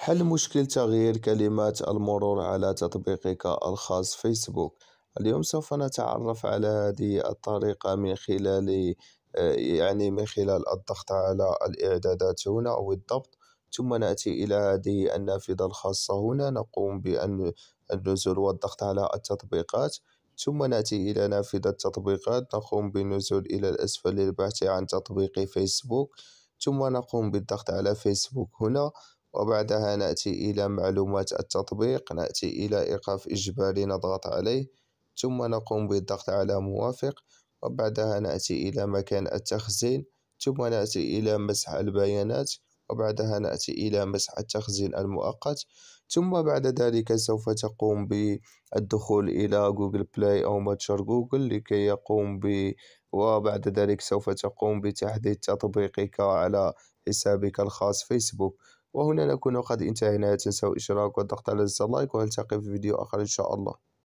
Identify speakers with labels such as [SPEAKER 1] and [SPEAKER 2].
[SPEAKER 1] حل مشكل تغيير كلمات المرور على تطبيقك الخاص فيسبوك اليوم سوف نتعرف على هذه الطريقة من خلال آه، يعني من خلال الضغط على الإعدادات هنا أو الضبط ثم نأتي إلى هذه النافذة الخاصة هنا نقوم بأن النزول والضغط على التطبيقات ثم نأتي إلى نافذة التطبيقات نقوم بالنزول إلى الأسفل للبحث عن تطبيق فيسبوك ثم نقوم بالضغط على فيسبوك هنا وبعدها نأتي إلى معلومات التطبيق نأتي إلى إيقاف إجباري نضغط عليه ثم نقوم بالضغط على موافق وبعدها نأتي إلى مكان التخزين ثم نأتي إلى مسح البيانات وبعدها نأتي إلى مسح التخزين المؤقت ثم بعد ذلك سوف تقوم بالدخول إلى جوجل بلاي أو متجر جوجل لكي يقوم ب وبعد ذلك سوف تقوم بتحديث تطبيقك على حسابك الخاص فيسبوك وهنا نكون قد انتهينا لا تنسوا الاشتراك والضغط على زر اللايك وألتقي في فيديو آخر إن شاء الله